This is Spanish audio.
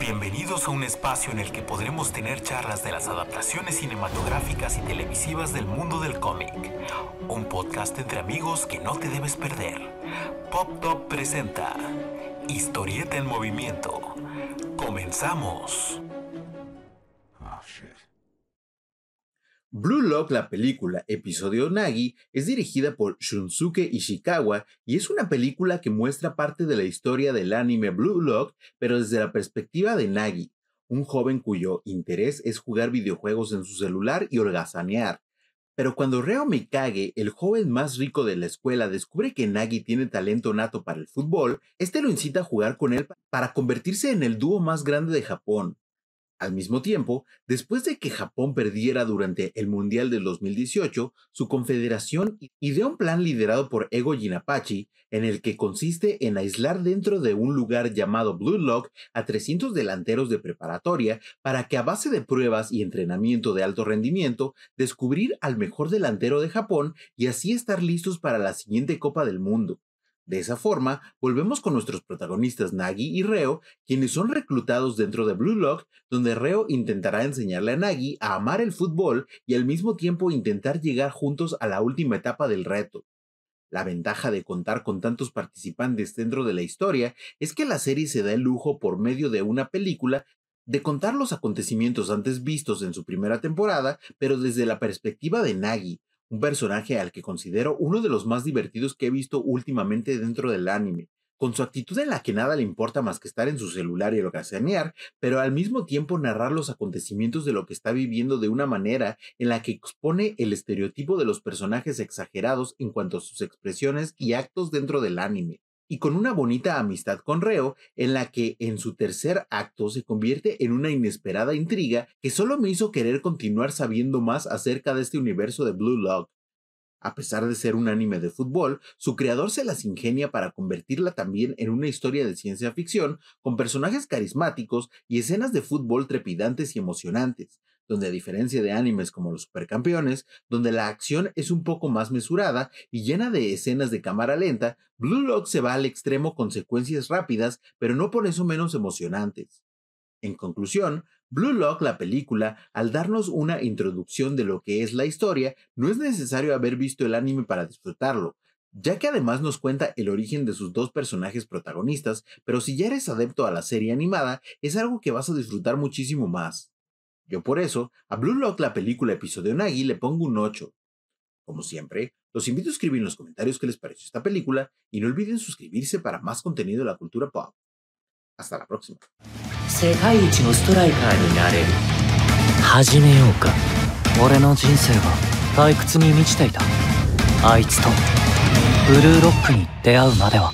Bienvenidos a un espacio en el que podremos tener charlas de las adaptaciones cinematográficas y televisivas del mundo del cómic. Un podcast entre amigos que no te debes perder. Pop Top presenta Historieta en Movimiento. Comenzamos. Blue Lock, la película Episodio Nagi, es dirigida por Shunsuke Ishikawa y es una película que muestra parte de la historia del anime Blue Lock, pero desde la perspectiva de Nagi, un joven cuyo interés es jugar videojuegos en su celular y holgazanear. Pero cuando Reo Mikage, el joven más rico de la escuela, descubre que Nagi tiene talento nato para el fútbol, este lo incita a jugar con él para convertirse en el dúo más grande de Japón, al mismo tiempo, después de que Japón perdiera durante el Mundial del 2018, su confederación ideó un plan liderado por Ego Jinapachi, en el que consiste en aislar dentro de un lugar llamado Blue Lock a 300 delanteros de preparatoria para que a base de pruebas y entrenamiento de alto rendimiento, descubrir al mejor delantero de Japón y así estar listos para la siguiente Copa del Mundo. De esa forma, volvemos con nuestros protagonistas Nagi y Reo, quienes son reclutados dentro de Blue Lock, donde Reo intentará enseñarle a Nagi a amar el fútbol y al mismo tiempo intentar llegar juntos a la última etapa del reto. La ventaja de contar con tantos participantes dentro de la historia es que la serie se da el lujo por medio de una película de contar los acontecimientos antes vistos en su primera temporada, pero desde la perspectiva de Nagi, un personaje al que considero uno de los más divertidos que he visto últimamente dentro del anime, con su actitud en la que nada le importa más que estar en su celular y lo holgazanear, pero al mismo tiempo narrar los acontecimientos de lo que está viviendo de una manera en la que expone el estereotipo de los personajes exagerados en cuanto a sus expresiones y actos dentro del anime y con una bonita amistad con Reo, en la que en su tercer acto se convierte en una inesperada intriga que solo me hizo querer continuar sabiendo más acerca de este universo de Blue Lock. A pesar de ser un anime de fútbol, su creador se las ingenia para convertirla también en una historia de ciencia ficción con personajes carismáticos y escenas de fútbol trepidantes y emocionantes, donde a diferencia de animes como los supercampeones, donde la acción es un poco más mesurada y llena de escenas de cámara lenta, Blue Lock se va al extremo con secuencias rápidas, pero no por eso menos emocionantes. En conclusión, Blue Lock, la película, al darnos una introducción de lo que es la historia, no es necesario haber visto el anime para disfrutarlo, ya que además nos cuenta el origen de sus dos personajes protagonistas, pero si ya eres adepto a la serie animada, es algo que vas a disfrutar muchísimo más. Yo por eso, a Blue Lock, la película episodio Nagi, le pongo un 8. Como siempre, los invito a escribir en los comentarios qué les pareció esta película y no olviden suscribirse para más contenido de la cultura pop. Hasta la próxima. 世界一のストライカーになれる始めようか俺の人生は退屈に満ちていたあいつとブルーロックに出会うまでは。